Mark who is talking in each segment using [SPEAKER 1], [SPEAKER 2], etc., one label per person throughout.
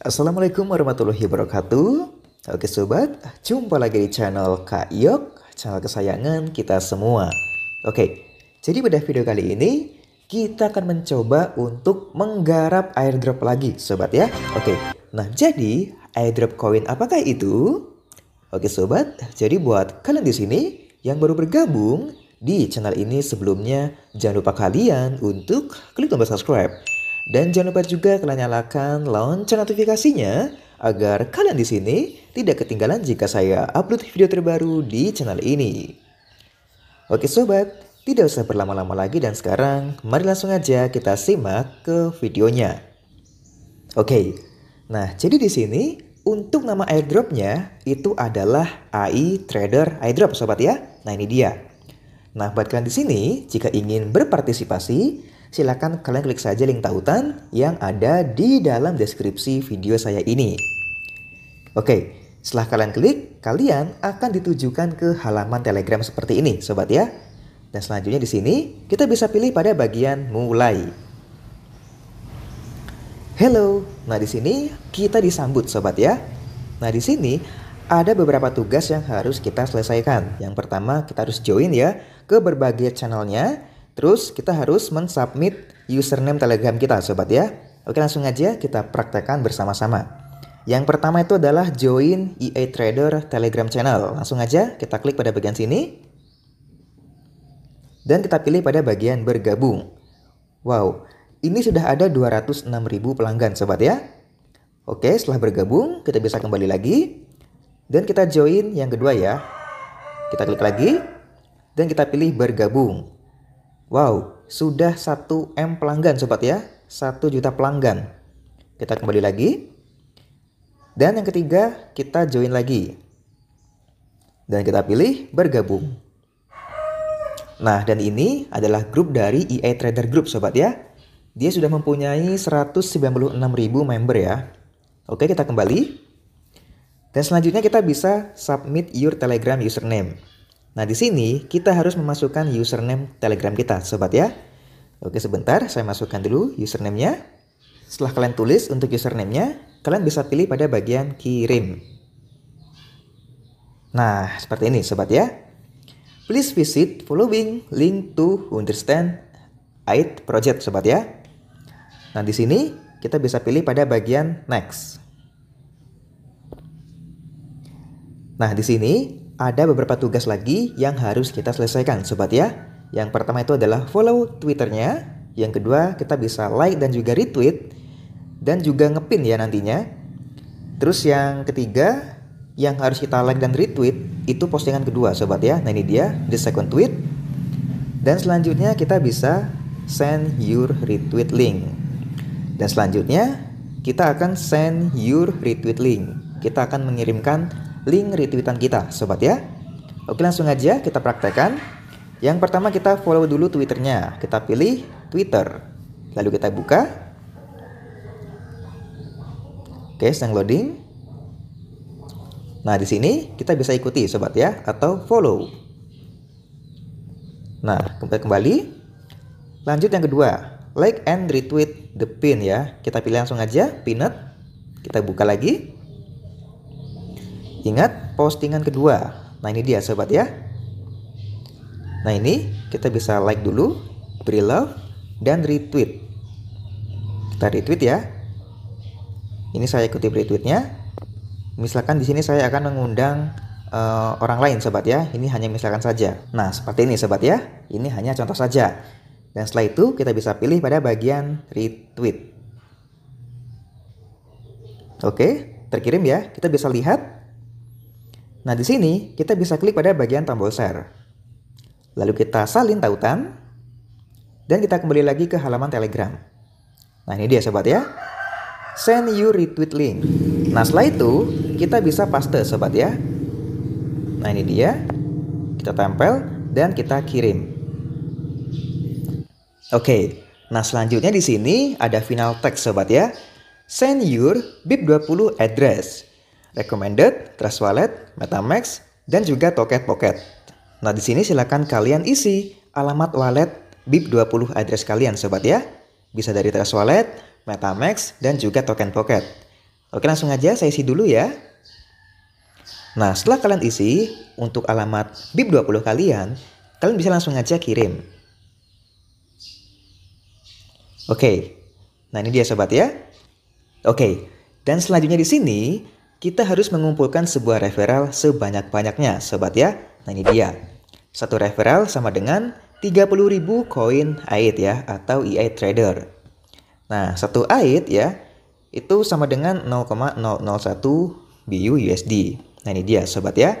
[SPEAKER 1] Assalamualaikum warahmatullahi wabarakatuh. Oke sobat, jumpa lagi di channel Kak Yok, channel kesayangan kita semua. Oke, jadi pada video kali ini kita akan mencoba untuk menggarap airdrop lagi sobat ya. Oke, nah jadi airdrop koin apakah itu? Oke sobat, jadi buat kalian di sini yang baru bergabung di channel ini sebelumnya jangan lupa kalian untuk klik tombol subscribe dan jangan lupa juga kalian nyalakan lonceng notifikasinya agar kalian di sini tidak ketinggalan jika saya upload video terbaru di channel ini. Oke sobat, tidak usah berlama-lama lagi dan sekarang mari langsung aja kita simak ke videonya. Oke, nah jadi di sini untuk nama airdropnya itu adalah AI Trader Airdrop sobat ya. Nah ini dia. Nah buat kalian di sini jika ingin berpartisipasi silahkan kalian klik saja link tautan yang ada di dalam deskripsi video saya ini. Oke, setelah kalian klik, kalian akan ditujukan ke halaman Telegram seperti ini, sobat ya. Dan selanjutnya di sini, kita bisa pilih pada bagian mulai. Hello. Nah, di sini kita disambut, sobat ya. Nah, di sini ada beberapa tugas yang harus kita selesaikan. Yang pertama, kita harus join ya ke berbagai channelnya. Terus kita harus mensubmit username Telegram kita sobat ya. Oke langsung aja kita praktekkan bersama-sama. Yang pertama itu adalah join EA Trader Telegram channel. Langsung aja kita klik pada bagian sini. Dan kita pilih pada bagian bergabung. Wow, ini sudah ada 206.000 pelanggan sobat ya. Oke, setelah bergabung kita bisa kembali lagi. Dan kita join yang kedua ya. Kita klik lagi. Dan kita pilih bergabung. Wow, sudah 1 M pelanggan sobat ya. 1 juta pelanggan. Kita kembali lagi. Dan yang ketiga, kita join lagi. Dan kita pilih bergabung. Nah, dan ini adalah grup dari EA Trader Group sobat ya. Dia sudah mempunyai ribu member ya. Oke, kita kembali. Dan selanjutnya kita bisa submit your Telegram username. Nah, di sini kita harus memasukkan username Telegram kita, sobat ya. Oke, sebentar saya masukkan dulu username-nya. Setelah kalian tulis untuk username-nya, kalian bisa pilih pada bagian kirim. Nah, seperti ini sobat ya. Please visit following link to understand aid project sobat ya. Nah, di sini kita bisa pilih pada bagian next. Nah, di sini ada beberapa tugas lagi yang harus kita selesaikan sobat ya. Yang pertama itu adalah follow Twitternya. Yang kedua kita bisa like dan juga retweet. Dan juga ngepin ya nantinya. Terus yang ketiga yang harus kita like dan retweet itu postingan kedua sobat ya. Nah ini dia the second tweet. Dan selanjutnya kita bisa send your retweet link. Dan selanjutnya kita akan send your retweet link. Kita akan mengirimkan link retweetan kita, sobat ya. Oke, langsung aja kita praktekkan. Yang pertama kita follow dulu Twitternya. Kita pilih Twitter. Lalu kita buka. Oke, sedang loading. Nah, di sini kita bisa ikuti sobat ya atau follow. Nah, kembali. Lanjut yang kedua, like and retweet the pin ya. Kita pilih langsung aja pinet. Kita buka lagi. Ingat postingan kedua. Nah ini dia sobat ya. Nah ini kita bisa like dulu, beri love, dan retweet. Kita retweet ya. Ini saya ikuti retweetnya. Misalkan di sini saya akan mengundang uh, orang lain sobat ya. Ini hanya misalkan saja. Nah seperti ini sobat ya. Ini hanya contoh saja. Dan setelah itu kita bisa pilih pada bagian retweet. Oke, terkirim ya. Kita bisa lihat Nah, di sini kita bisa klik pada bagian tombol share. Lalu kita salin tautan. Dan kita kembali lagi ke halaman Telegram. Nah, ini dia sobat ya. Send you retweet link. Nah, setelah itu kita bisa paste sobat ya. Nah, ini dia. Kita tempel dan kita kirim. Oke. Nah, selanjutnya di sini ada final text sobat ya. Send your BIP20 address recommended, Trust Wallet, Metamax, dan juga Token Pocket. Nah, di sini silakan kalian isi alamat wallet BIP20 address kalian sobat ya. Bisa dari Trust Wallet, Metamax, dan juga token Pocket. Oke, langsung aja saya isi dulu ya. Nah, setelah kalian isi untuk alamat BIP20 kalian, kalian bisa langsung aja kirim. Oke. Nah, ini dia sobat ya. Oke. Dan selanjutnya di sini kita harus mengumpulkan sebuah referral sebanyak-banyaknya, sobat ya. Nah ini dia. Satu referral sama dengan 30.000 koin AID ya, atau EI Trader. Nah, satu AID ya, itu sama dengan 0,001 BU USD. Nah ini dia sobat ya,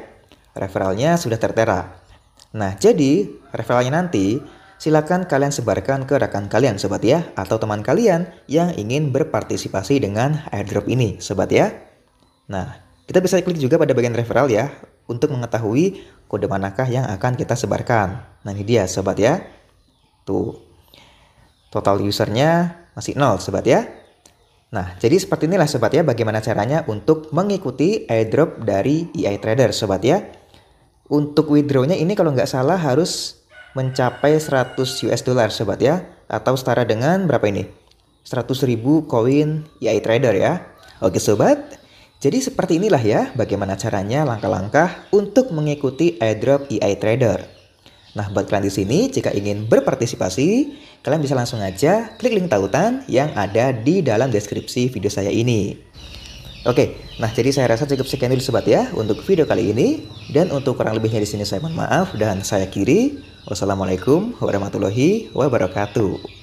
[SPEAKER 1] referralnya sudah tertera. Nah jadi referralnya nanti silakan kalian sebarkan ke rekan kalian sobat ya atau teman kalian yang ingin berpartisipasi dengan airdrop ini sobat ya. Nah, kita bisa klik juga pada bagian referral ya untuk mengetahui kode manakah yang akan kita sebarkan. Nah, ini dia sobat ya. Tuh. Total usernya masih nol sobat ya. Nah, jadi seperti inilah sobat ya bagaimana caranya untuk mengikuti airdrop dari EI Trader sobat ya. Untuk withdrawnya ini kalau nggak salah harus mencapai 100 US dollar sobat ya atau setara dengan berapa ini? 100.000 koin EI Trader ya. Oke sobat, jadi seperti inilah ya bagaimana caranya langkah-langkah untuk mengikuti airdrop EI Trader. Nah, buat kalian di sini jika ingin berpartisipasi, kalian bisa langsung aja klik link tautan yang ada di dalam deskripsi video saya ini. Oke, nah jadi saya rasa cukup sekian dulu sobat ya untuk video kali ini dan untuk kurang lebihnya di sini saya mohon maaf dan saya kiri. Wassalamualaikum warahmatullahi wabarakatuh.